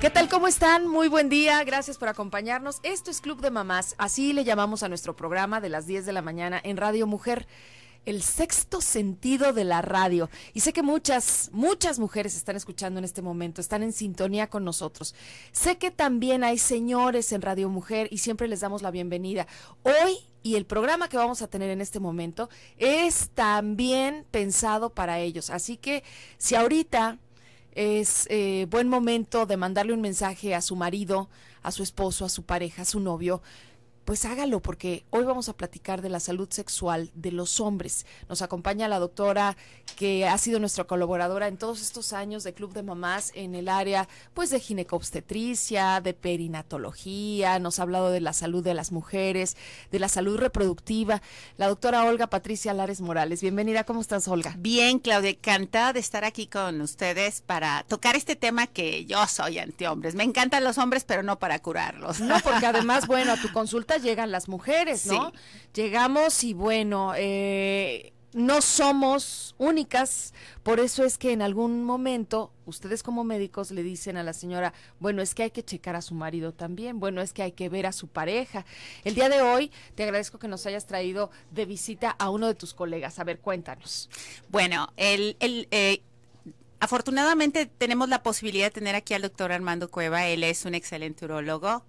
¿Qué tal? ¿Cómo están? Muy buen día. Gracias por acompañarnos. Esto es Club de Mamás. Así le llamamos a nuestro programa de las 10 de la mañana en Radio Mujer. El sexto sentido de la radio. Y sé que muchas, muchas mujeres están escuchando en este momento, están en sintonía con nosotros. Sé que también hay señores en Radio Mujer y siempre les damos la bienvenida. Hoy y el programa que vamos a tener en este momento es también pensado para ellos. Así que si ahorita es eh, buen momento de mandarle un mensaje a su marido, a su esposo, a su pareja, a su novio, pues hágalo porque hoy vamos a platicar de la salud sexual de los hombres. Nos acompaña la doctora que ha sido nuestra colaboradora en todos estos años de Club de Mamás en el área pues de ginecobstetricia, de perinatología, nos ha hablado de la salud de las mujeres, de la salud reproductiva. La doctora Olga Patricia Lares Morales, bienvenida, ¿cómo estás Olga? Bien, Claudia, encantada de estar aquí con ustedes para tocar este tema que yo soy antihombres. Me encantan los hombres, pero no para curarlos. No, porque además, bueno, a tu consulta llegan las mujeres, ¿no? Llegamos y bueno, eh, no somos únicas, por eso es que en algún momento ustedes como médicos le dicen a la señora, bueno, es que hay que checar a su marido también, bueno, es que hay que ver a su pareja. El día de hoy te agradezco que nos hayas traído de visita a uno de tus colegas. A ver, cuéntanos. Bueno, el... el eh, Afortunadamente tenemos la posibilidad de tener aquí al doctor Armando Cueva. Él es un excelente urólogo,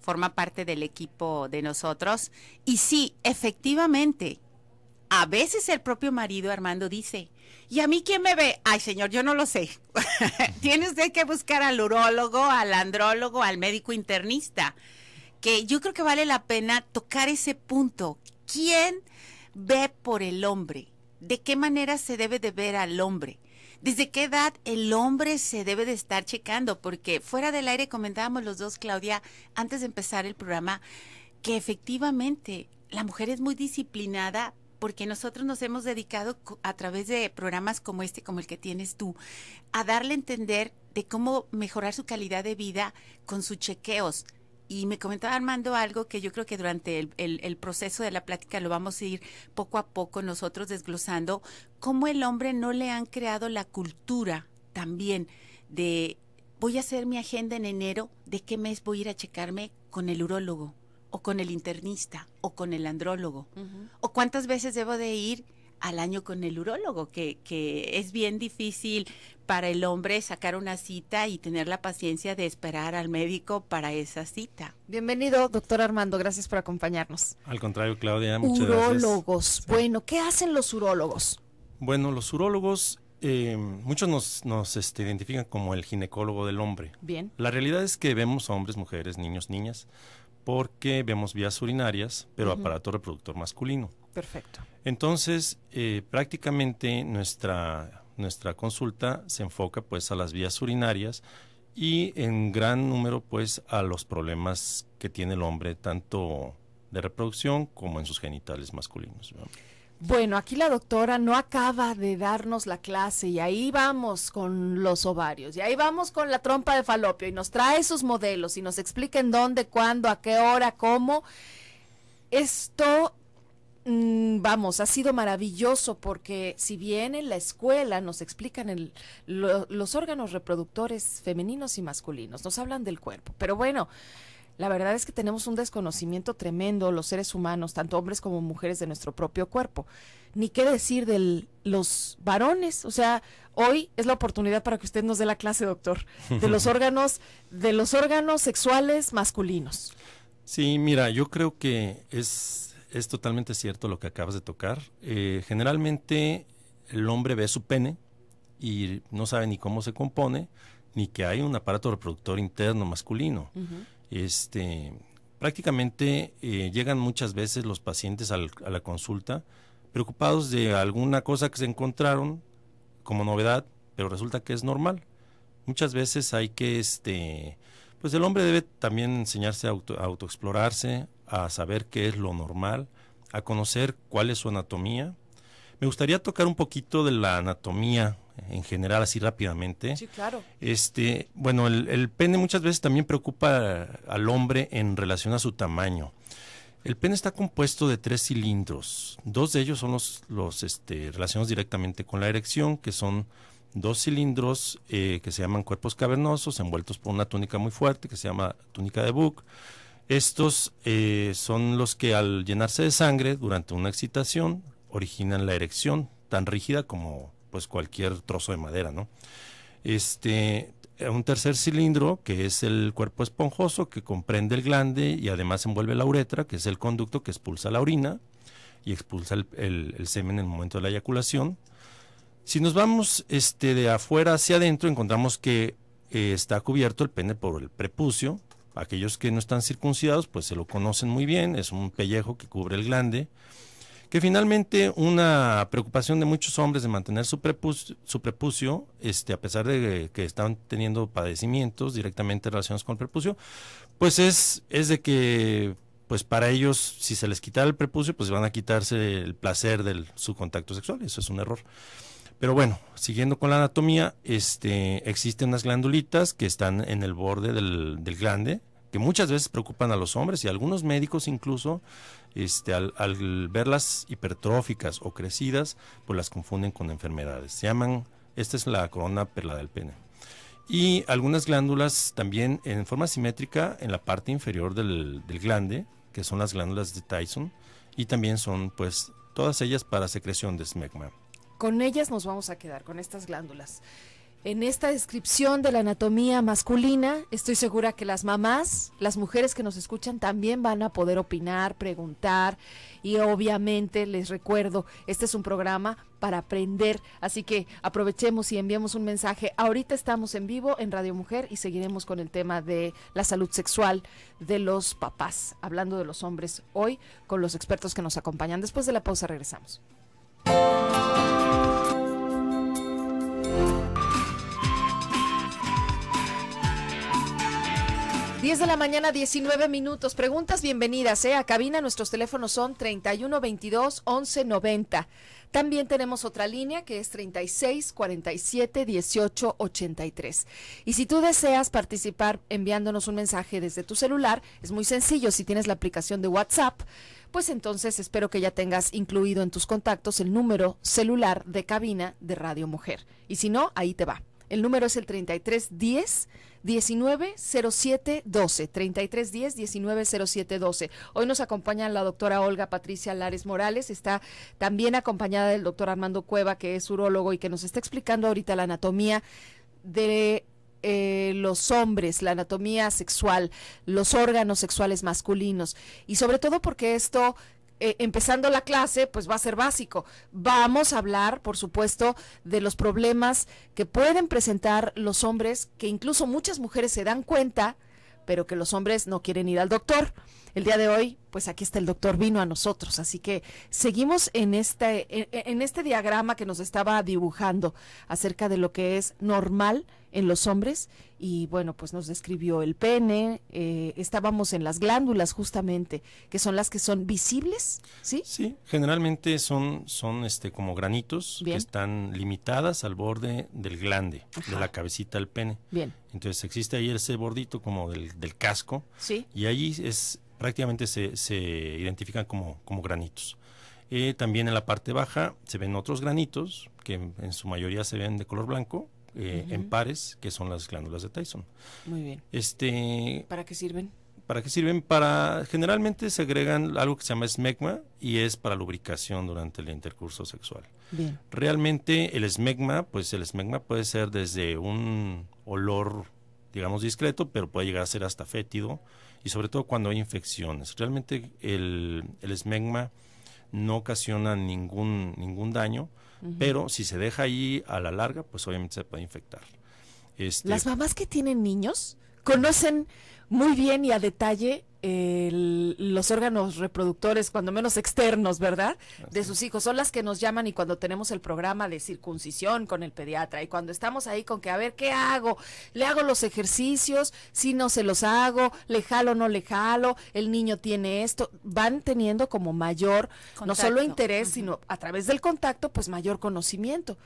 forma parte del equipo de nosotros. Y sí, efectivamente, a veces el propio marido Armando dice, ¿y a mí quién me ve? Ay, señor, yo no lo sé. Tiene usted que buscar al urólogo, al andrólogo, al médico internista, que yo creo que vale la pena tocar ese punto. ¿Quién ve por el hombre? ¿De qué manera se debe de ver al hombre? ¿Desde qué edad el hombre se debe de estar checando? Porque fuera del aire comentábamos los dos, Claudia, antes de empezar el programa, que efectivamente la mujer es muy disciplinada porque nosotros nos hemos dedicado a través de programas como este, como el que tienes tú, a darle a entender de cómo mejorar su calidad de vida con sus chequeos y me comentaba Armando algo que yo creo que durante el, proceso de la plática lo vamos a ir poco a poco nosotros desglosando, cómo el hombre no le han creado la cultura también de voy a hacer mi agenda en enero, de qué mes voy a ir a checarme con el urólogo o con el internista o con el andrólogo, o cuántas veces debo de ir al año con el urólogo, que, que es bien difícil para el hombre sacar una cita y tener la paciencia de esperar al médico para esa cita. Bienvenido, doctor Armando, gracias por acompañarnos. Al contrario, Claudia, muchas urólogos. Bueno, ¿qué hacen los urólogos? Bueno, los urólogos, eh, muchos nos, nos este, identifican como el ginecólogo del hombre. Bien. La realidad es que vemos hombres, mujeres, niños, niñas, porque vemos vías urinarias, pero aparato reproductor masculino. Perfecto. Entonces, eh, prácticamente nuestra, nuestra consulta se enfoca pues a las vías urinarias y en gran número pues a los problemas que tiene el hombre, tanto de reproducción como en sus genitales masculinos. Bueno, aquí la doctora no acaba de darnos la clase y ahí vamos con los ovarios y ahí vamos con la trompa de falopio y nos trae sus modelos y nos explica en dónde, cuándo, a qué hora, cómo. Esto vamos, ha sido maravilloso porque si bien en la escuela nos explican el, los órganos reproductores femeninos y masculinos, nos hablan del cuerpo, pero bueno, la verdad es que tenemos un desconocimiento tremendo los seres humanos, tanto hombres como mujeres, de nuestro propio cuerpo. Ni qué decir de los varones. O sea, hoy es la oportunidad para que usted nos dé la clase, doctor, de los órganos, de los órganos sexuales masculinos. Sí, mira, yo creo que es es totalmente cierto lo que acabas de tocar. Eh, generalmente el hombre ve su pene y no sabe ni cómo se compone, ni que hay un aparato reproductor interno masculino. Este, prácticamente eh, llegan muchas veces los pacientes a la consulta preocupados de alguna cosa que se encontraron como novedad, pero resulta que es normal. Muchas veces hay que, este, pues el hombre debe también enseñarse a autoexplorarse, a saber qué es lo normal, a conocer cuál es su anatomía. Me gustaría tocar un poquito de la anatomía en general, así rápidamente. Sí, claro. Este, bueno, el, pene muchas veces también preocupa al hombre en relación a su tamaño. El pene está compuesto de tres cilindros. Dos de ellos son los, los este, relacionados directamente con la erección, que son dos cilindros eh, que se llaman cuerpos cavernosos, envueltos por una túnica muy fuerte que se llama túnica de Buck. Estos eh, son los que al llenarse de sangre durante una excitación originan la erección tan rígida como pues cualquier trozo de madera, ¿no? Este, eh, un tercer cilindro que es el cuerpo esponjoso que comprende el glande y además envuelve la uretra, que es el conducto que expulsa la orina y expulsa el, semen en el momento de la eyaculación. Si nos vamos este, de afuera hacia adentro, encontramos que eh, está cubierto el pene por el prepucio, Aquellos que no están circuncidados, pues se lo conocen muy bien, es un pellejo que cubre el glande, que finalmente una preocupación de muchos hombres de mantener su, prepucio, este, a pesar de que están teniendo padecimientos directamente relacionados con el prepucio, pues es, es de que pues para ellos, si se les quita el prepucio, pues van a quitarse el placer de su contacto sexual. Eso es un error. Pero bueno, siguiendo con la anatomía, este, existen unas glandulitas que están en el borde del, glande, que muchas veces preocupan a los hombres y algunos médicos incluso este, al, verlas hipertróficas o crecidas, pues las confunden con enfermedades. Se llaman, esta es la corona perla del pene. Y algunas glándulas también en forma simétrica en la parte inferior del, del glande, que son las glándulas de Tyson, y también son pues todas ellas para secreción de smegma. Con ellas nos vamos a quedar, con estas glándulas. En esta descripción de la anatomía masculina, estoy segura que las mamás, las mujeres que nos escuchan, también van a poder opinar, preguntar y obviamente les recuerdo, este es un programa para aprender, así que aprovechemos y enviamos un mensaje. Ahorita estamos en vivo en Radio Mujer y seguiremos con el tema de la salud sexual de los papás, hablando de los hombres hoy con los expertos que nos acompañan. Después de la pausa regresamos. 10 de la mañana, 19 minutos. Preguntas bienvenidas, Sea ¿eh? A cabina nuestros teléfonos son 3122-1190. También tenemos otra línea que es 36 47 18 83. Y si tú deseas participar enviándonos un mensaje desde tu celular, es muy sencillo. Si tienes la aplicación de WhatsApp, pues entonces espero que ya tengas incluido en tus contactos el número celular de cabina de Radio Mujer. Y si no, ahí te va. El número es el 3310 190712. 3310 190712. Hoy nos acompaña la doctora Olga Patricia Lares Morales. Está también acompañada del doctor Armando Cueva, que es urólogo y que nos está explicando ahorita la anatomía de eh, los hombres, la anatomía sexual, los órganos sexuales masculinos y sobre todo porque esto eh, empezando la clase, pues va a ser básico. Vamos a hablar, por supuesto, de los problemas que pueden presentar los hombres, que incluso muchas mujeres se dan cuenta, pero que los hombres no quieren ir al doctor. El día de hoy, pues aquí está el doctor vino a nosotros, así que seguimos en este en este diagrama que nos estaba dibujando acerca de lo que es normal en los hombres y bueno, pues nos describió el pene, eh, estábamos en las glándulas justamente, que son las que son visibles, ¿sí? Sí, generalmente son, son este, como granitos que están limitadas al borde del glande, de la cabecita del pene. Bien. Entonces existe ahí ese bordito como del, del casco sí. y allí es, prácticamente se, se identifican como, como granitos. Eh, también en la parte baja se ven otros granitos que en su mayoría se ven de color blanco eh, en pares, que son las glándulas de Tyson. Muy bien. Este, ¿Para qué sirven? ¿Para qué sirven? Para generalmente se agregan algo que se llama esmegma y es para lubricación durante el intercurso sexual. Realmente el esmegma, pues el esmegma puede ser desde un olor, digamos discreto, pero puede llegar a ser hasta fétido y sobre todo cuando hay infecciones. Realmente el, el esmegma no ocasiona ningún ningún daño pero si se deja ahí a la larga, pues obviamente se puede infectar. Este Las mamás que tienen niños conocen muy bien y a detalle los órganos reproductores, cuando menos externos, ¿verdad? De sus hijos. Son las que nos llaman y cuando tenemos el programa de circuncisión con el pediatra y cuando estamos ahí con que, a ver, ¿qué hago? ¿Le hago los ejercicios? ¿Si no se los hago? ¿Le jalo o no le jalo? ¿El niño tiene esto? Van teniendo como mayor, no solo interés, sino a través del contacto, pues mayor conocimiento.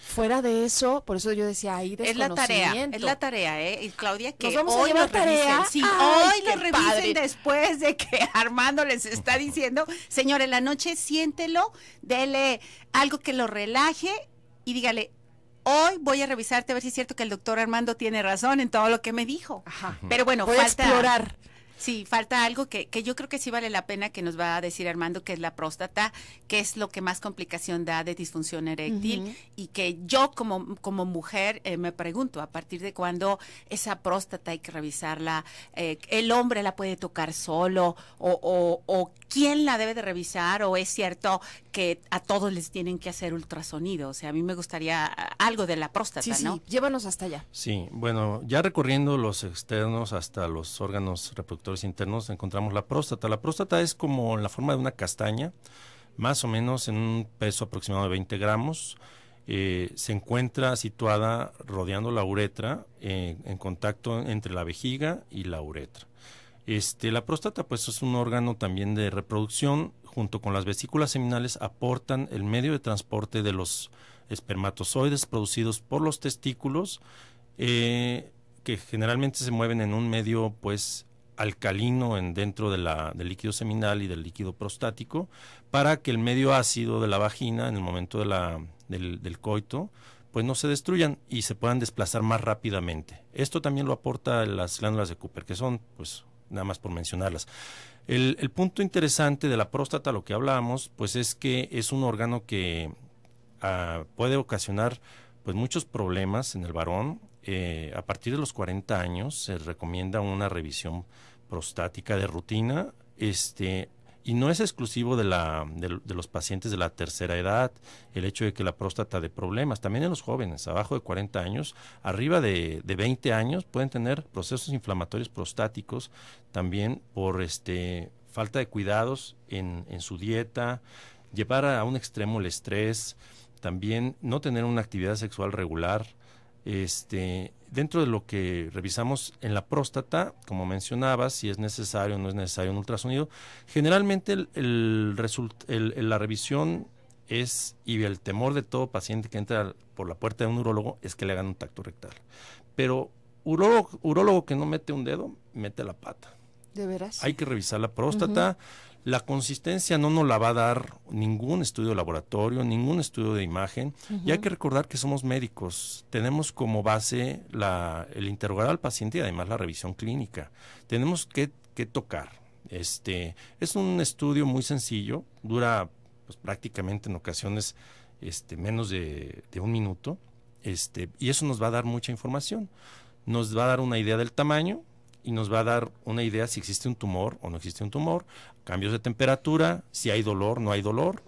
Fuera de eso, por eso yo decía ahí Es la tarea, es la tarea, ¿eh? Y Claudia, que vamos hoy lo tarea? hoy lo revisen después de que Armando les está diciendo, señor, en la noche siéntelo, dele algo que lo relaje y dígale, hoy voy a revisarte a ver si es cierto que el doctor Armando tiene razón en todo lo que me dijo. Ajá. Pero bueno, voy falta... a explorar. Sí, falta algo que, yo creo que sí vale la pena que nos va a decir Armando, que es la próstata, que es lo que más complicación da de disfunción eréctil y que yo como, como mujer eh, me pregunto a partir de cuándo esa próstata hay que revisarla, eh, el hombre la puede tocar solo o, quién la debe de revisar o es cierto que a todos les tienen que hacer ultrasonido. O sea, a mí me gustaría algo de la próstata, ¿no? Sí, llévanos hasta allá. Sí, bueno, ya recorriendo los externos hasta los órganos reproductivos internos encontramos la próstata. La próstata es como la forma de una castaña, más o menos en un peso aproximado de 20 gramos. Eh, se encuentra situada rodeando la uretra, eh, en contacto entre la vejiga y la uretra. Este, la próstata pues es un órgano también de reproducción, junto con las vesículas seminales aportan el medio de transporte de los espermatozoides producidos por los testículos, eh, que generalmente se mueven en un medio pues alcalino en dentro del líquido seminal y del líquido prostático para que el medio ácido de la vagina en el momento del, coito pues no se destruyan y se puedan desplazar más rápidamente. Esto también lo aporta las glándulas de Cooper, que son, pues, nada más por mencionarlas. El, punto interesante de la próstata, lo que hablábamos, pues es que es un órgano que ah, puede ocasionar pues muchos problemas en el varón eh, a partir de los 40 años se recomienda una revisión prostática de rutina, este, y no es exclusivo de, la, de, los pacientes de la tercera edad el hecho de que la próstata de problemas, también en los jóvenes, abajo de 40 años, arriba de, de 20 años pueden tener procesos inflamatorios prostáticos también por este, falta de cuidados en, su dieta, llevar a un extremo el estrés, también no tener una actividad sexual regular, este, dentro de lo que revisamos en la próstata, como mencionaba, si es necesario o no es necesario un ultrasonido, generalmente el, la revisión es, y el temor de todo paciente que entra por la puerta de un urólogo es que le hagan un tacto rectal. Pero urólogo, urólogo que no mete un dedo, mete la pata. ¿De veras? Hay que revisar la próstata. La consistencia no nos la va a dar ningún estudio de laboratorio, ningún estudio de imagen, y hay que recordar que somos médicos. Tenemos como base el interrogar al paciente y además la revisión clínica. Tenemos que, tocar. Este, es un estudio muy sencillo, dura pues, prácticamente en ocasiones este, menos de, de un minuto, este, y eso nos va a dar mucha información. Nos va a dar una idea del tamaño, y nos va a dar una idea si existe un tumor o no existe un tumor cambios de temperatura, si hay dolor, no hay dolor.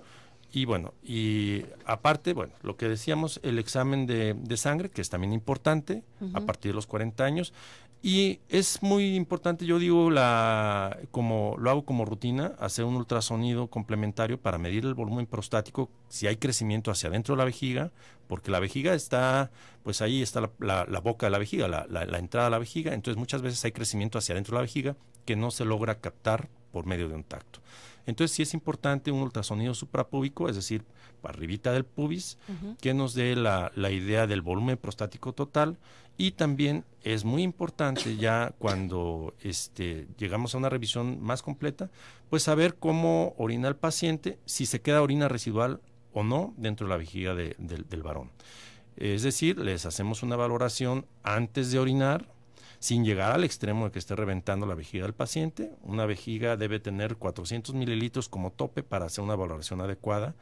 Y bueno, y aparte, bueno, lo que decíamos, el examen de, sangre, que es también importante a partir de los 40 años. Y es muy importante, yo digo, la, como lo hago como rutina, hacer un ultrasonido complementario para medir el volumen prostático, si hay crecimiento hacia adentro de la vejiga, porque la vejiga está, pues ahí está la, boca de la vejiga, la, la entrada de la vejiga, entonces muchas veces hay crecimiento hacia adentro de la vejiga que no se logra captar por medio de un tacto. Entonces sí es importante un ultrasonido suprapúbico, es decir, arribita del pubis, que nos dé la, idea del volumen prostático total y también es muy importante ya cuando este, llegamos a una revisión más completa, pues saber cómo orina el paciente, si se queda orina residual o no dentro de la vejiga del varón. Es decir, les hacemos una valoración antes de orinar, sin llegar al extremo de que esté reventando la vejiga del paciente. Una vejiga debe tener 400 mililitros como tope para hacer una valoración adecuada.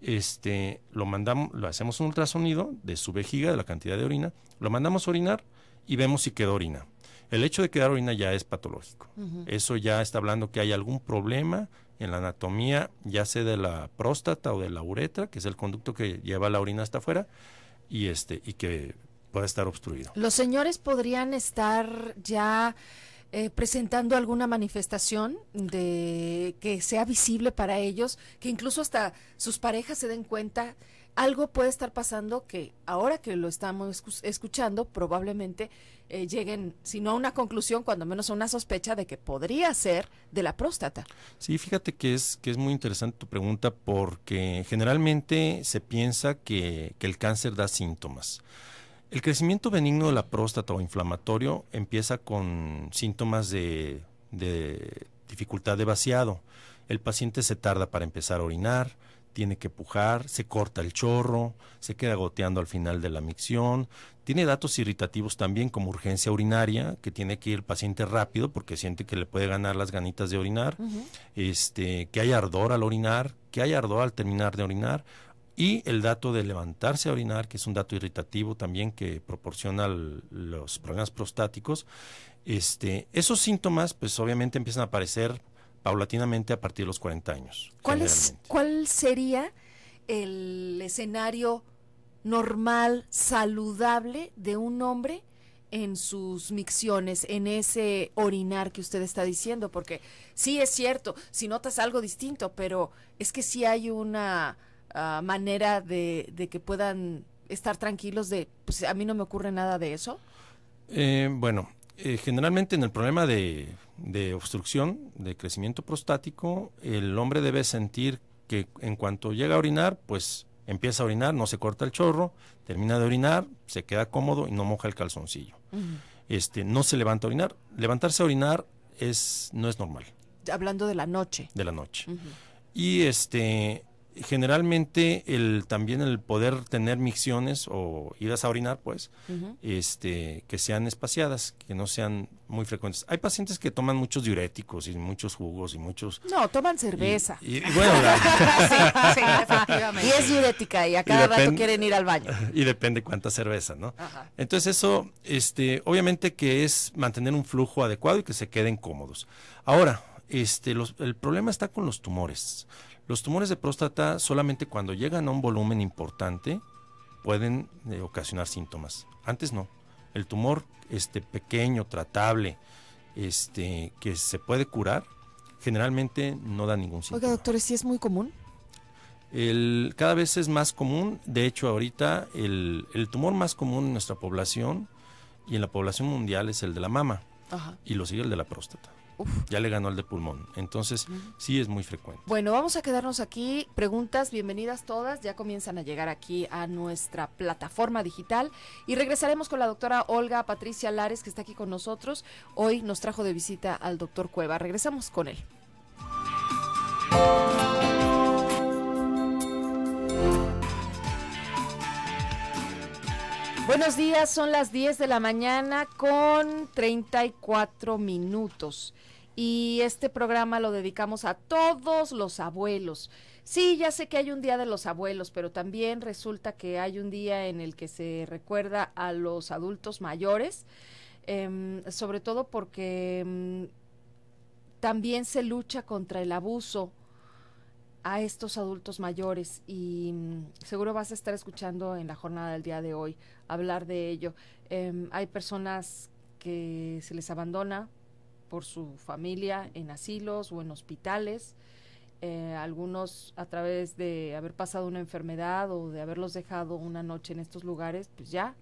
Este, lo mandamos, lo hacemos un ultrasonido de su vejiga, de la cantidad de orina, lo mandamos a orinar y vemos si queda orina. El hecho de quedar orina ya es patológico. Eso ya está hablando que hay algún problema en la anatomía, ya sea de la próstata o de la uretra, que es el conducto que lleva la orina hasta afuera, y este, y que Puede estar obstruido. ¿Los señores podrían estar ya eh, presentando alguna manifestación de que sea visible para ellos, que incluso hasta sus parejas se den cuenta? Algo puede estar pasando que ahora que lo estamos escuchando, probablemente eh, lleguen, si no a una conclusión, cuando menos a una sospecha de que podría ser de la próstata. Sí, fíjate que es, que es muy interesante tu pregunta porque generalmente se piensa que, que el cáncer da síntomas. El crecimiento benigno de la próstata o inflamatorio empieza con síntomas de, dificultad de vaciado. El paciente se tarda para empezar a orinar, tiene que pujar, se corta el chorro, se queda goteando al final de la micción, tiene datos irritativos también como urgencia urinaria, que tiene que ir el paciente rápido porque siente que le puede ganar las ganitas de orinar, este, que hay ardor al orinar, que hay ardor al terminar de orinar, y el dato de levantarse a orinar, que es un dato irritativo también que proporciona los problemas prostáticos. Este, esos síntomas, pues obviamente empiezan a aparecer paulatinamente a partir de los 40 años. ¿Cuál, ¿cuál sería el escenario normal, saludable de un hombre en sus micciones, en ese orinar que usted está diciendo? Porque sí es cierto, si notas algo distinto, pero es que sí hay una Ah, manera de, que puedan estar tranquilos de, pues a mí no me ocurre nada de eso? Eh, bueno, eh, generalmente en el problema de, obstrucción, de crecimiento prostático, el hombre debe sentir que en cuanto llega a orinar, pues empieza a orinar, no se corta el chorro, termina de orinar, se queda cómodo y no moja el calzoncillo. Este, no se levanta a orinar. Levantarse a orinar es, no es normal. Hablando de la noche. De la noche. Y este, generalmente el también el poder tener micciones o ir a orinar pues este que sean espaciadas que no sean muy frecuentes hay pacientes que toman muchos diuréticos y muchos jugos y muchos no toman cerveza y, bueno es diurética y a cada rato quieren ir al baño y depende cuánta cerveza no entonces eso este obviamente que es mantener un flujo adecuado y que se queden cómodos ahora este los, el problema está con los tumores los tumores de próstata solamente cuando llegan a un volumen importante pueden eh, ocasionar síntomas. Antes no. El tumor este, pequeño, tratable, este, que se puede curar, generalmente no da ningún síntoma. Oiga, doctor, ¿sí es muy común? El, cada vez es más común. De hecho, ahorita el, el tumor más común en nuestra población y en la población mundial es el de la mama. Ajá. Y lo sigue el de la próstata. Ya le ganó al de pulmón. Entonces, sí es muy frecuente. Bueno, vamos a quedarnos aquí. Preguntas, bienvenidas todas. Ya comienzan a llegar aquí a nuestra plataforma digital. Y regresaremos con la doctora Olga Patricia Lares, que está aquí con nosotros. Hoy nos trajo de visita al doctor Cueva. Regresamos con él. Buenos días, son las 10 de la mañana con 34 minutos. Y este programa lo dedicamos a todos los abuelos. Sí, ya sé que hay un día de los abuelos, pero también resulta que hay un día en el que se recuerda a los adultos mayores, em, sobre todo porque em, también se lucha contra el abuso a estos adultos mayores y mm, seguro vas a estar escuchando en la jornada del día de hoy hablar de ello. Em, hay personas que se les abandona por su familia en asilos o en hospitales, eh, algunos a través de haber pasado una enfermedad o de haberlos dejado una noche en estos lugares, pues ya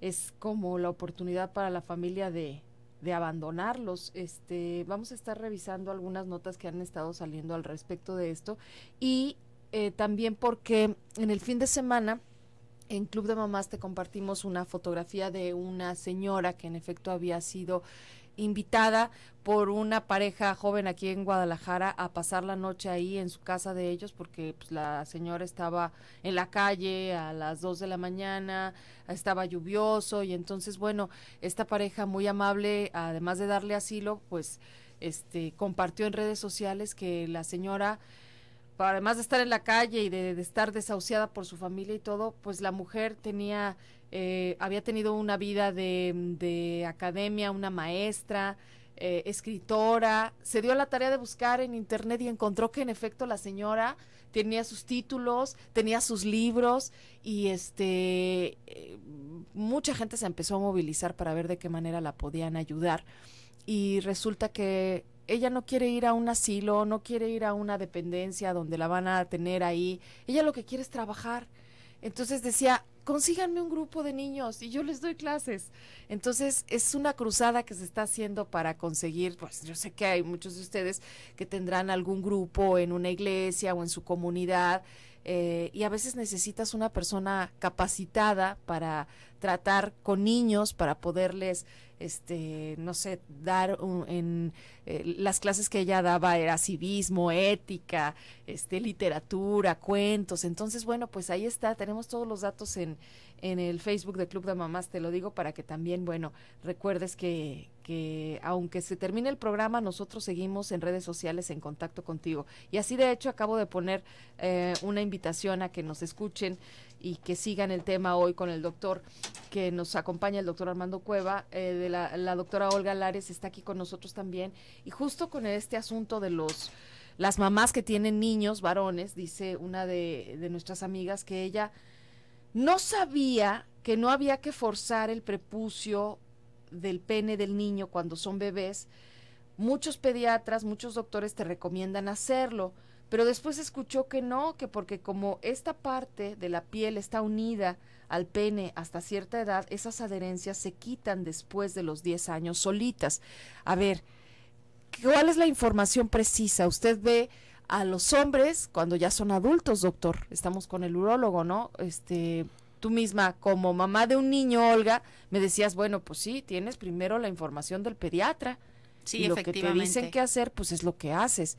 es como la oportunidad para la familia de de abandonarlos. Este, vamos a estar revisando algunas notas que han estado saliendo al respecto de esto y eh, también porque en el fin de semana en Club de Mamás te compartimos una fotografía de una señora que en efecto había sido invitada por una pareja joven aquí en Guadalajara a pasar la noche ahí en su casa de ellos porque pues, la señora estaba en la calle a las 2 de la mañana, estaba lluvioso y entonces bueno, esta pareja muy amable, además de darle asilo, pues este compartió en redes sociales que la señora además de estar en la calle y de estar desahuciada por su familia y todo, pues la mujer tenía eh, había tenido una vida de, academia, una maestra, eh, escritora, se dio la tarea de buscar en internet y encontró que en efecto la señora tenía sus títulos, tenía sus libros y este eh, mucha gente se empezó a movilizar para ver de qué manera la podían ayudar y resulta que ella no quiere ir a un asilo, no quiere ir a una dependencia donde la van a tener ahí, ella lo que quiere es trabajar entonces decía, consíganme un grupo de niños y yo les doy clases. Entonces es una cruzada que se está haciendo para conseguir, pues yo sé que hay muchos de ustedes que tendrán algún grupo en una iglesia o en su comunidad eh, y a veces necesitas una persona capacitada para tratar con niños, para poderles este, no sé, dar en eh, las clases que ella daba era civismo, ética, este, literatura, cuentos. Entonces, bueno, pues ahí está, tenemos todos los datos en, en el Facebook de Club de Mamás, te lo digo para que también, bueno, recuerdes que, que aunque se termine el programa, nosotros seguimos en redes sociales en contacto contigo. Y así de hecho acabo de poner eh, una invitación a que nos escuchen y que sigan el tema hoy con el doctor que nos acompaña, el doctor Armando Cueva, eh, de la, doctora Olga Lares está aquí con nosotros también. Y justo con este asunto de los las mamás que tienen niños varones, dice una de, de, nuestras amigas, que ella no sabía que no había que forzar el prepucio del pene del niño cuando son bebés. Muchos pediatras, muchos doctores te recomiendan hacerlo pero después escuchó que no, que porque como esta parte de la piel está unida al pene hasta cierta edad, esas adherencias se quitan después de los 10 años solitas. A ver, ¿cuál es la información precisa? Usted ve a los hombres cuando ya son adultos, doctor. Estamos con el urólogo, ¿no? Este, tú misma, como mamá de un niño, Olga, me decías, bueno, pues sí, tienes primero la información del pediatra y lo que te dicen que hacer, pues es lo que haces.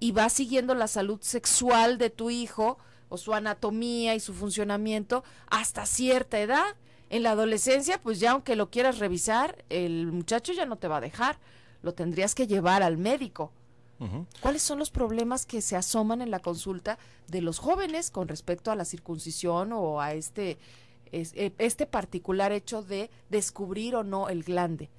Y vas siguiendo la salud sexual de tu hijo o su anatomía y su funcionamiento hasta cierta edad. En la adolescencia, pues ya aunque lo quieras revisar, el muchacho ya no te va a dejar. Lo tendrías que llevar al médico. ¿Cuáles son los problemas que se asoman en la consulta de los jóvenes con respecto a la circuncisión o a este, e, este particular hecho de descubrir o no el glande?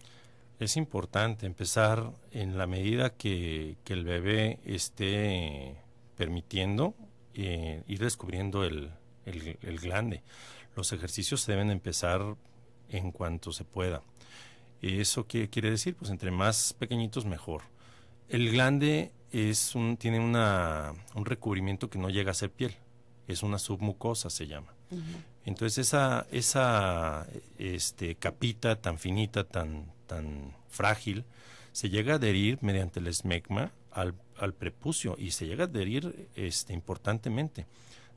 Es importante empezar en la medida que, el bebé esté permitiendo eh, ir descubriendo el, glande. Los ejercicios se deben empezar en cuanto se pueda. ¿Eso qué quiere decir? Pues entre más pequeñitos mejor. El glande tiene un recubrimiento que no llega a ser piel, es una submucosa se llama. Entonces esa, este, capita tan finita, tan, frágil, se llega a adherir mediante el esmegma al, prepucio y se llega a adherir este, importantemente,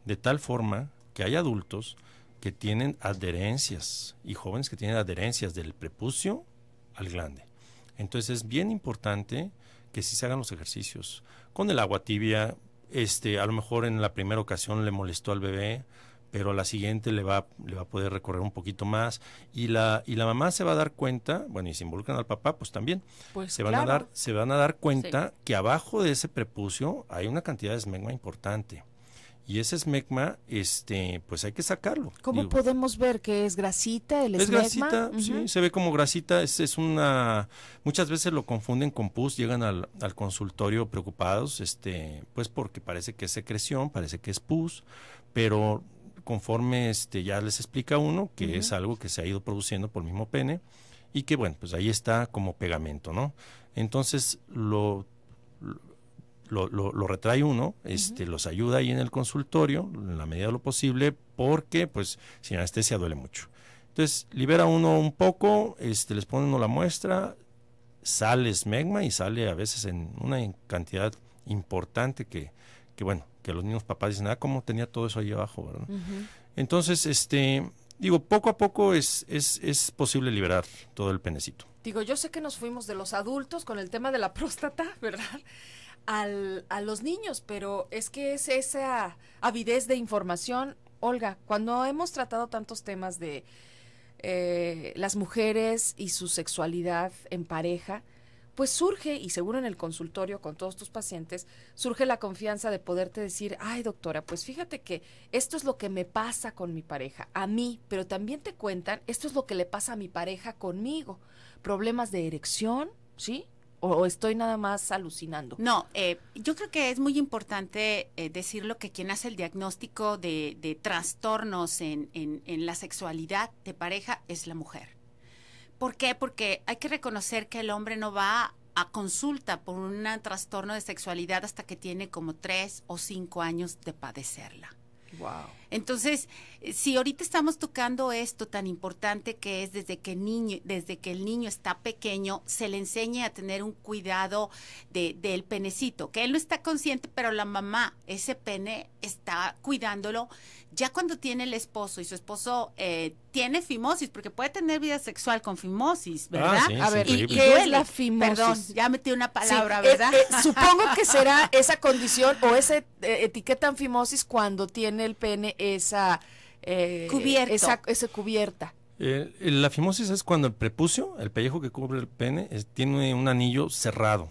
de tal forma que hay adultos que tienen adherencias y jóvenes que tienen adherencias del prepucio al glande. Entonces es bien importante que si se hagan los ejercicios con el agua tibia, este, a lo mejor en la primera ocasión le molestó al bebé, pero la siguiente le va, le va a poder recorrer un poquito más y la, y la mamá se va a dar cuenta, bueno, y se involucran al papá, pues también, pues se, van a dar, se van a dar cuenta que abajo de ese prepucio hay una cantidad de esmegma importante. Y ese esmegma, este, pues hay que sacarlo. ¿Cómo podemos ver que es grasita el esmegma? Es grasita, sí, se ve como grasita, es, es, una, muchas veces lo confunden con pus, llegan al, al, consultorio preocupados, este, pues porque parece que es secreción, parece que es pus, pero conforme este, ya les explica uno, que es algo que se ha ido produciendo por el mismo pene y que, bueno, pues ahí está como pegamento, ¿no? Entonces, lo, lo, retrae uno, este, los ayuda ahí en el consultorio, en la medida de lo posible, porque, pues, sin anestesia duele mucho. Entonces, libera uno un poco, este, les pone uno la muestra, sale esmegma y sale a veces en una cantidad importante que que bueno, que los niños papás dicen, ah, ¿cómo tenía todo eso ahí abajo? Entonces, este, digo, poco a poco es, es, es posible liberar todo el penecito. Digo, yo sé que nos fuimos de los adultos con el tema de la próstata, ¿verdad? a los niños, pero es que es esa avidez de información. Olga, cuando hemos tratado tantos temas de eh, las mujeres y su sexualidad en pareja, pues surge, y seguro en el consultorio con todos tus pacientes, surge la confianza de poderte decir, ay doctora, pues fíjate que esto es lo que me pasa con mi pareja, a mí, pero también te cuentan, esto es lo que le pasa a mi pareja conmigo, problemas de erección, ¿sí? O, estoy nada más alucinando. No, eh, yo creo que es muy importante eh, decirlo que quien hace el diagnóstico de, trastornos en la sexualidad de pareja es la mujer. ¿Por qué? Porque hay que reconocer que el hombre no va a consulta por un trastorno de sexualidad hasta que tiene como tres o cinco años de padecerla. Wow. Entonces, si ahorita estamos tocando esto tan importante que es desde que niño, desde que el niño está pequeño, se le enseñe a tener un cuidado del penecito, que él no está consciente, pero la mamá, ese pene, está cuidándolo. Ya cuando tiene el esposo y su esposo eh, tiene fimosis, porque puede tener vida sexual con fimosis, ah, ¿verdad? a ver, ¿y qué es la fimosis? Perdón, ya metí una palabra, eh, ¿verdad? Eh, supongo que será esa condición o esa eh, etiqueta en fimosis cuando tiene el pene esa, esa, esa cubierta. la fimosis es cuando el prepucio, el pellejo que cubre el pene, tiene un anillo cerrado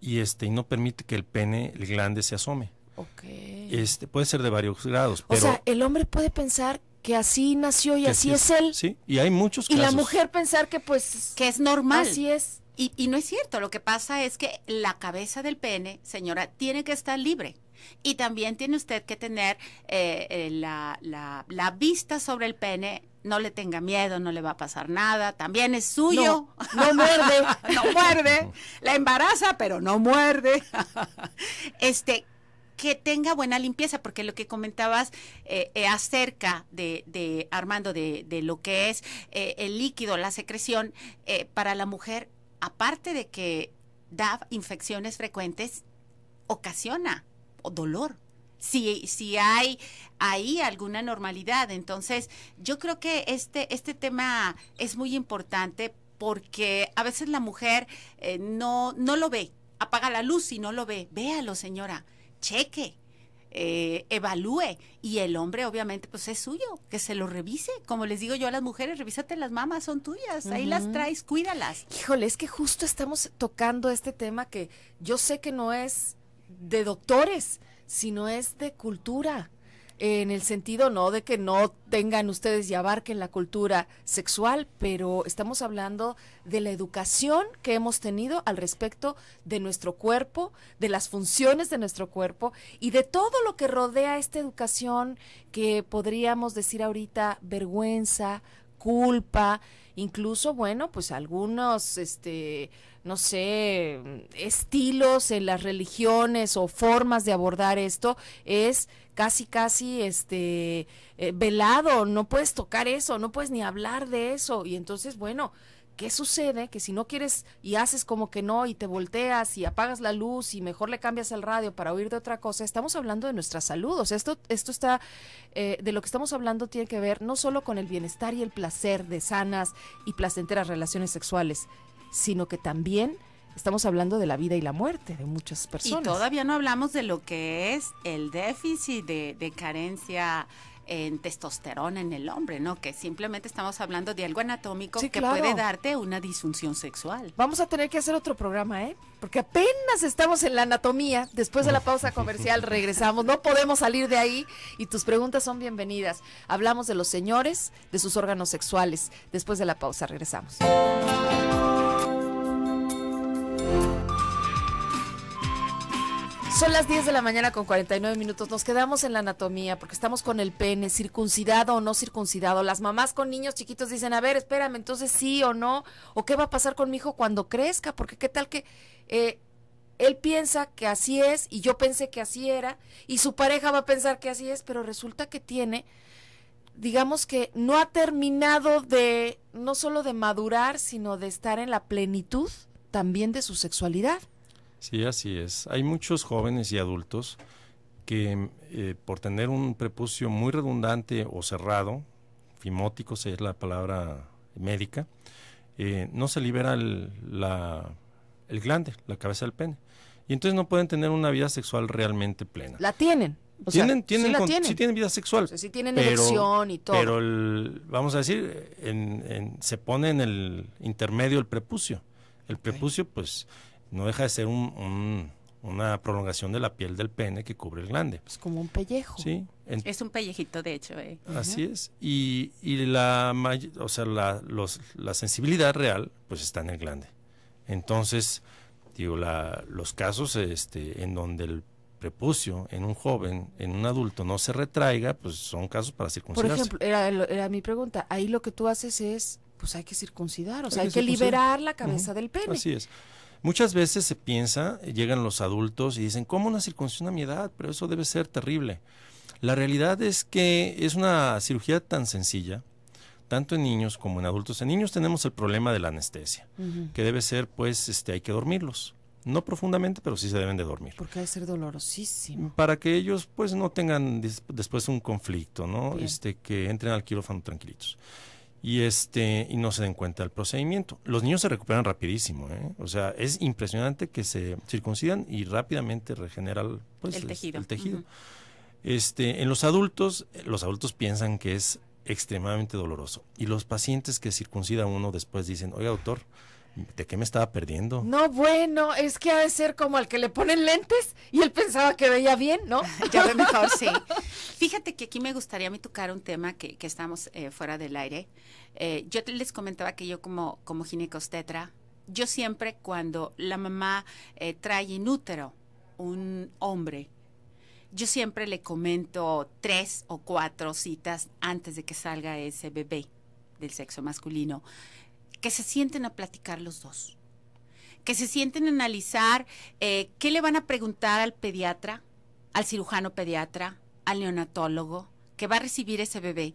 y este no permite que el pene, el glande se asome. Okay. Este puede ser de varios grados. O sea, el hombre puede pensar que así nació y así, es, él. Sí, y hay muchos casos. Y la mujer pensar que pues... Que es normal. Así es. Y, no es cierto, lo que pasa es que la cabeza del pene, señora, tiene que estar libre. Y también tiene usted que tener eh, eh, la, la, vista sobre el pene. No le tenga miedo, no le va a pasar nada. También es suyo. no muerde. no muerde. La embaraza, pero no muerde. este, que tenga buena limpieza, porque lo que comentabas eh, eh, acerca de, Armando, de, lo que es eh, el líquido, la secreción, para la mujer, aparte de que da infecciones frecuentes, ocasiona dolor. Si, si hay ahí alguna normalidad. Entonces, yo creo que este, este tema es muy importante porque a veces la mujer no, no lo ve, apaga la luz y no lo ve. Véalo, señora cheque, eh, evalúe. Y el hombre, obviamente, pues es suyo, que se lo revise. Como les digo yo a las mujeres, revísate las mamás son tuyas, ahí las traes, cuídalas. Híjole, es que justo estamos tocando este tema que yo sé que no es de doctores, sino es de cultura en el sentido no de que no tengan ustedes y abarquen la cultura sexual, pero estamos hablando de la educación que hemos tenido al respecto de nuestro cuerpo, de las funciones de nuestro cuerpo y de todo lo que rodea esta educación que podríamos decir ahorita vergüenza, culpa, incluso, bueno, pues algunos, este, no sé, estilos en las religiones o formas de abordar esto es casi, casi, este, eh, velado, no puedes tocar eso, no puedes ni hablar de eso. Y entonces, bueno, ¿Qué sucede? Que si no quieres y haces como que no y te volteas y apagas la luz y mejor le cambias el radio para oír de otra cosa, estamos hablando de nuestra salud. O sea, esto, esto está, eh, de lo que estamos hablando tiene que ver no solo con el bienestar y el placer de sanas y placenteras relaciones sexuales, sino que también estamos hablando de la vida y la muerte de muchas personas. Y todavía no hablamos de lo que es el déficit de, de carencia en testosterona en el hombre, ¿no? Que simplemente estamos hablando de algo anatómico que puede darte una disfunción sexual. Vamos a tener que hacer otro programa, ¿eh? Porque apenas estamos en la anatomía. Después de la pausa comercial regresamos. No podemos salir de ahí y tus preguntas son bienvenidas. Hablamos de los señores, de sus órganos sexuales. Después de la pausa regresamos. Son las 10 de la mañana con 49 minutos. Nos quedamos en la anatomía porque estamos con el pene, circuncidado o no circuncidado. Las mamás con niños chiquitos dicen, a ver, espérame, entonces sí o no. ¿O qué va a pasar con mi hijo cuando crezca? Porque qué tal que eh, él piensa que así es y yo pensé que así era y su pareja va a pensar que así es, pero resulta que tiene, digamos que no ha terminado de, no solo de madurar, sino de estar en la plenitud también de su sexualidad. Sí, así es. Hay muchos jóvenes y adultos que eh, por tener un prepucio muy redundante o cerrado, fimótico es la palabra médica, eh, no se libera el, la, el glande, la cabeza del pene. Y entonces no pueden tener una vida sexual realmente plena. La tienen. tienen, sí, tienen. vida sexual. sí tienen pero, y todo. Pero, el, vamos a decir, en, en, se pone en el intermedio el prepucio. El prepucio, pues, no deja de ser una prolongación de la piel del pene que cubre el glande. Es como un pellejo. Sí. es un pellejito, de hecho. Eh. Así es. Y, la, o sea, la, sensibilidad real, pues está en el glande. Entonces, digo, la, los casos este, en donde el prepucio en un joven, en un adulto, no se retraiga, pues son casos para circuncidarse. Por ejemplo, era, mi pregunta, ahí lo que tú haces es, pues hay que circuncidar, o sea, hay, que, liberar la cabeza del pene. Así es. Muchas veces se piensa, eh, llegan los adultos y dicen, ¿cómo una circuncisión a mi edad? Pero eso debe ser terrible. La realidad es que es una cirugía tan sencilla, tanto en niños como en adultos. En niños tenemos el problema de la anestesia, que debe ser, pues, este, hay que dormirlos. No profundamente, pero sí se deben de dormir. Porque debe ser dolorosísimo. Para que ellos, pues, no tengan después un conflicto, ¿no? Este, que entren al quirófano tranquilitos y este y no se den cuenta del procedimiento. Los niños se recuperan rapidísimo, ¿eh? o sea, es impresionante que se circuncidan y rápidamente regenera el pues, tejido. este, en los adultos, los adultos piensan que es extremadamente doloroso y los pacientes que circuncida uno después dicen, oye doctor, ¿De qué me estaba perdiendo? No, bueno, es que ha de ser como al que le ponen lentes y él pensaba que veía bien, ¿no? ya ve mejor, sí. Fíjate que aquí me gustaría a mí tocar un tema que, estamos eh, fuera del aire. Eh, yo les comentaba que yo como, como ginecostetra, yo siempre cuando la mamá eh, trae trae útero un hombre, yo siempre le comento tres o cuatro citas antes de que salga ese bebé del sexo masculino que se sienten a platicar los dos, que se sienten a analizar eh, qué le van a preguntar al pediatra, al cirujano pediatra, al neonatólogo que va a recibir ese bebé,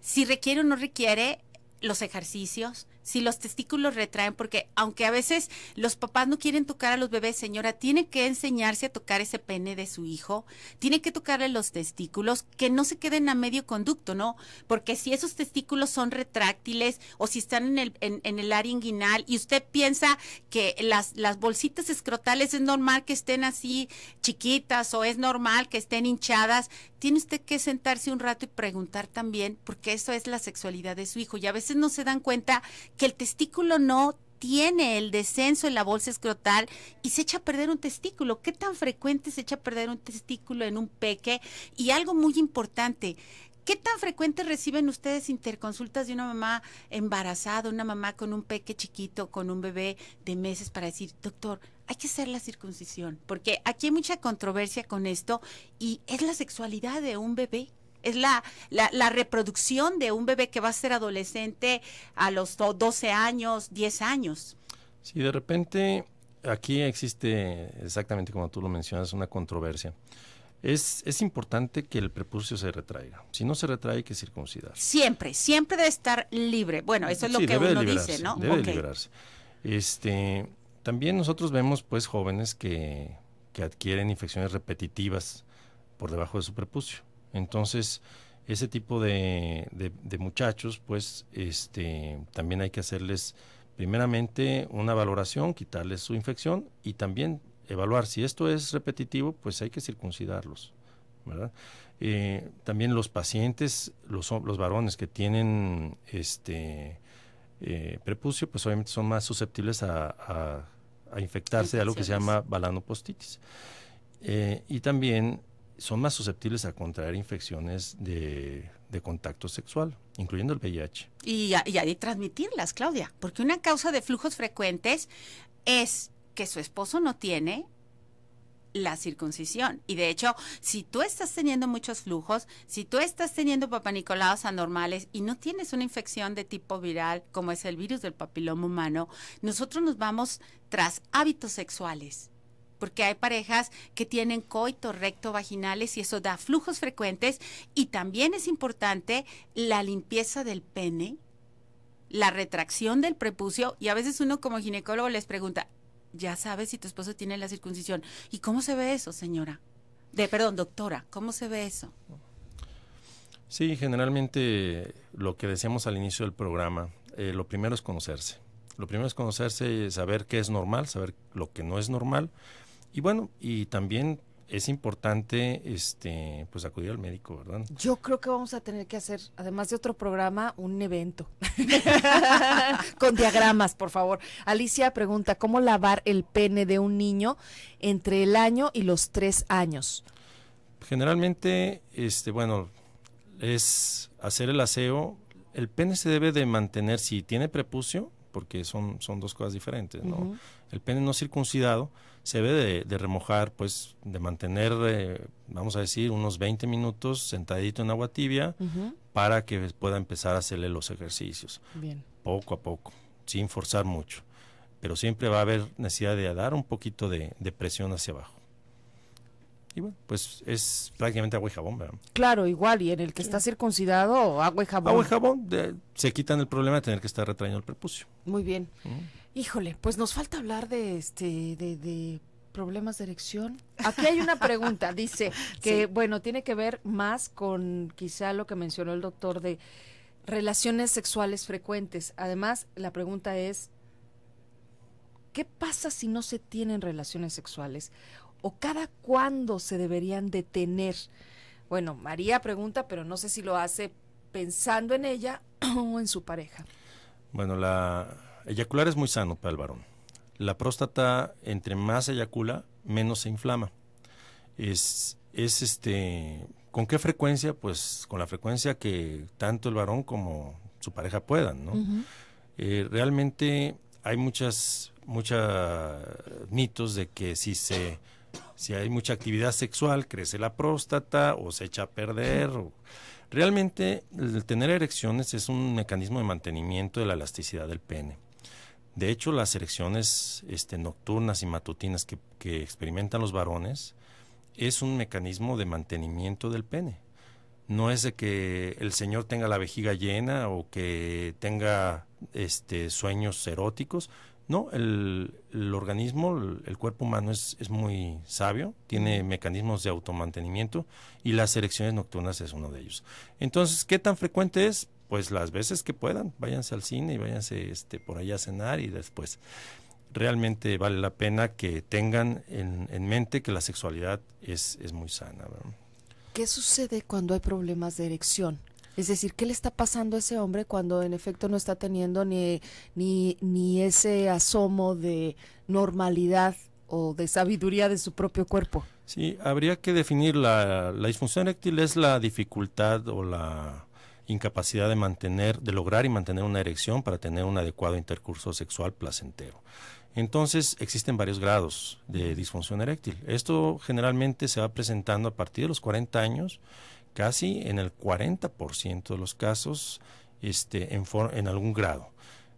si requiere o no requiere los ejercicios, si los testículos retraen, porque aunque a veces los papás no quieren tocar a los bebés, señora, tiene que enseñarse a tocar ese pene de su hijo, tiene que tocarle los testículos, que no se queden a medio conducto, ¿no? Porque si esos testículos son retráctiles o si están en el, el área inguinal y usted piensa que las, las bolsitas escrotales es normal que estén así chiquitas o es normal que estén hinchadas, tiene usted que sentarse un rato y preguntar también, porque eso es la sexualidad de su hijo y a veces no se dan cuenta que el testículo no tiene el descenso en la bolsa escrotal y se echa a perder un testículo. ¿Qué tan frecuente se echa a perder un testículo en un peque? Y algo muy importante, ¿qué tan frecuente reciben ustedes interconsultas de una mamá embarazada, una mamá con un peque chiquito, con un bebé de meses para decir, doctor, hay que hacer la circuncisión? Porque aquí hay mucha controversia con esto y es la sexualidad de un bebé es la, la, reproducción de un bebé que va a ser adolescente a los 12 años, 10 años. si de repente aquí existe, exactamente como tú lo mencionas, una controversia. Es, es importante que el prepucio se retraiga. Si no se retrae, hay que circuncidar. Siempre, siempre debe estar libre. Bueno, eso es lo que uno dice, ¿no? Debe liberarse. Este, también nosotros vemos, pues, jóvenes que, que adquieren infecciones repetitivas por debajo de su prepucio entonces, ese tipo de, muchachos, pues este, también hay que hacerles primeramente una valoración, quitarles su infección y también evaluar si esto es repetitivo, pues hay que circuncidarlos. ¿verdad? Eh, también los pacientes, los, los varones que tienen este eh, prepucio, pues obviamente son más susceptibles a, infectarse a infectarse de algo que se llama balanopostitis. Eh, y también son más susceptibles a contraer infecciones de, contacto sexual, incluyendo el VIH. Y, y transmitirlas, Claudia, porque una causa de flujos frecuentes es que su esposo no tiene la circuncisión. Y de hecho, si tú estás teniendo muchos flujos, si tú estás teniendo papanicolados anormales y no tienes una infección de tipo viral, como es el virus del papiloma humano, nosotros nos vamos tras hábitos sexuales porque hay parejas que tienen coito recto vaginales y eso da flujos frecuentes y también es importante la limpieza del pene, la retracción del prepucio y a veces uno como ginecólogo les pregunta, ya sabes si tu esposo tiene la circuncisión. ¿Y cómo se ve eso, señora? De, perdón, doctora, ¿cómo se ve eso? Sí, generalmente lo que decíamos al inicio del programa, eh, lo primero es conocerse. Lo primero es conocerse, saber qué es normal, saber lo que no es normal y bueno, y también es importante este pues acudir al médico, ¿verdad? Yo creo que vamos a tener que hacer, además de otro programa, un evento con diagramas, por favor. Alicia pregunta, ¿cómo lavar el pene de un niño entre el año y los tres años? Generalmente, este, bueno, es hacer el aseo. El pene se debe de mantener, si tiene prepucio, porque son, son dos cosas diferentes, ¿no? El pene no circuncidado se ve de, remojar, pues de mantener, eh, vamos a decir, unos 20 minutos sentadito en agua tibia para que pueda empezar a hacerle los ejercicios. Bien. Poco a poco, sin forzar mucho. Pero siempre va a haber necesidad de dar un poquito de, presión hacia abajo y bueno, pues es prácticamente agua y jabón, ¿verdad? Claro, igual, y en el que está circuncidado, agua y jabón. Agua y jabón, se quitan el problema de tener que estar retrayendo el prepucio. Muy bien. Híjole, pues nos falta hablar de este, de, problemas de erección. Aquí hay una pregunta, dice, que bueno, tiene que ver más con quizá lo que mencionó el doctor de relaciones sexuales frecuentes. Además, la pregunta es, ¿qué pasa si no se tienen relaciones sexuales? ¿O cada cuándo se deberían detener? Bueno, María pregunta, pero no sé si lo hace pensando en ella o en su pareja. Bueno, la, Eyacular es muy sano para el varón. La próstata, entre más eyacula, menos se inflama. Es, es este. ¿Con qué frecuencia? Pues con la frecuencia que tanto el varón como su pareja puedan, ¿no? Eh, realmente hay muchas, muchas mitos de que si se si hay mucha actividad sexual, crece la próstata o se echa a perder. Realmente el tener erecciones es un mecanismo de mantenimiento de la elasticidad del pene. De hecho, las erecciones este, nocturnas y matutinas que, experimentan los varones es un mecanismo de mantenimiento del pene. No es de que el señor tenga la vejiga llena o que tenga este, sueños eróticos. No, el, organismo, el, cuerpo humano es, es, muy sabio, tiene mecanismos de automantenimiento y las erecciones nocturnas es uno de ellos. Entonces, ¿qué tan frecuente es? pues las veces que puedan, váyanse al cine y váyanse este, por allá a cenar y después. Realmente vale la pena que tengan en, mente que la sexualidad es, muy sana. ¿Qué sucede cuando hay problemas de erección? Es decir, ¿qué le está pasando a ese hombre cuando en efecto no está teniendo ni, ni, ni ese asomo de normalidad o de sabiduría de su propio cuerpo? Sí, habría que definir la, la disfunción eréctil es la dificultad o la incapacidad de mantener, de lograr y mantener una erección para tener un adecuado intercurso sexual placentero. Entonces existen varios grados de disfunción eréctil. Esto generalmente se va presentando a partir de los 40 años, casi en el 40% de los casos, este, en, en algún grado.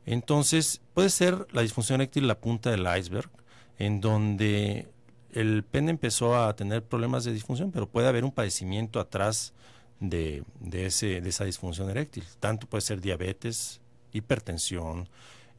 Entonces puede ser la disfunción eréctil la punta del iceberg, en donde el pene empezó a tener problemas de disfunción, pero puede haber un padecimiento atrás de, de, ese, de esa disfunción eréctil. Tanto puede ser diabetes, hipertensión,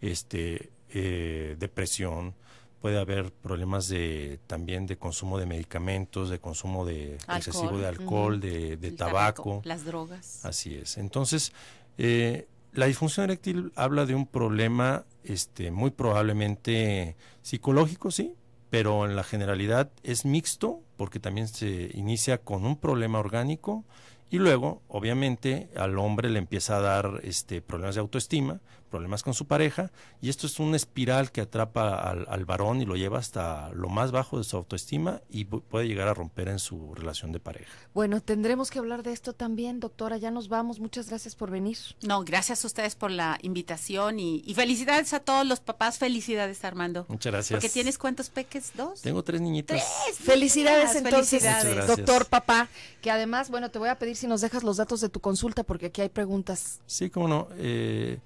este, eh, depresión, puede haber problemas de también de consumo de medicamentos, de consumo de excesivo de alcohol, de, de tabaco. Las drogas. Así es. Entonces, eh, la disfunción eréctil habla de un problema este, muy probablemente psicológico, sí, pero en la generalidad es mixto porque también se inicia con un problema orgánico y luego, obviamente, al hombre le empieza a dar este, problemas de autoestima, problemas con su pareja y esto es una espiral que atrapa al, varón y lo lleva hasta lo más bajo de su autoestima y puede llegar a romper en su relación de pareja. Bueno, tendremos que hablar de esto también, doctora. Ya nos vamos. Muchas gracias por venir. No, gracias a ustedes por la invitación y, felicidades a todos los papás. Felicidades, Armando. Muchas gracias. Porque tienes cuántos peques, dos. Tengo tres niñitas. Tres. Felicidades, entonces, doctor, papá. Que además, bueno, te voy a pedir si nos dejas los datos de tu consulta porque aquí hay preguntas. Sí, cómo no. Eh,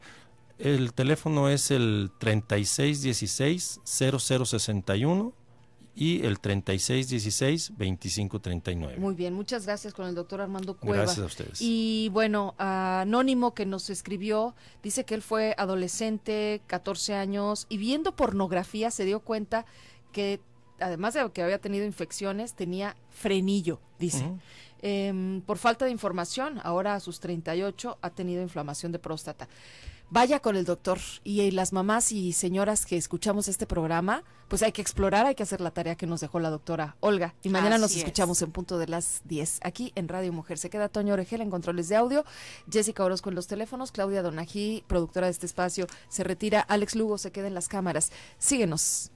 el teléfono es el 3616-0061 y el 3616-2539. Muy bien, muchas gracias con el doctor Armando Cuevas. Gracias a ustedes. Y bueno, Anónimo que nos escribió, dice que él fue adolescente, 14 años, y viendo pornografía se dio cuenta que además de que había tenido infecciones, tenía frenillo, dice. Em, por falta de información, ahora a sus 38 ha tenido inflamación de próstata vaya con el doctor. Y eh, las mamás y señoras que escuchamos este programa, pues hay que explorar, hay que hacer la tarea que nos dejó la doctora Olga. Y mañana nos escuchamos en punto de las 10 aquí en Radio Mujer. Se queda Toño Orejel en controles de audio, Jessica Orozco en los teléfonos, Claudia Donají, productora de este espacio, se retira, Alex Lugo se queda en las cámaras. Síguenos.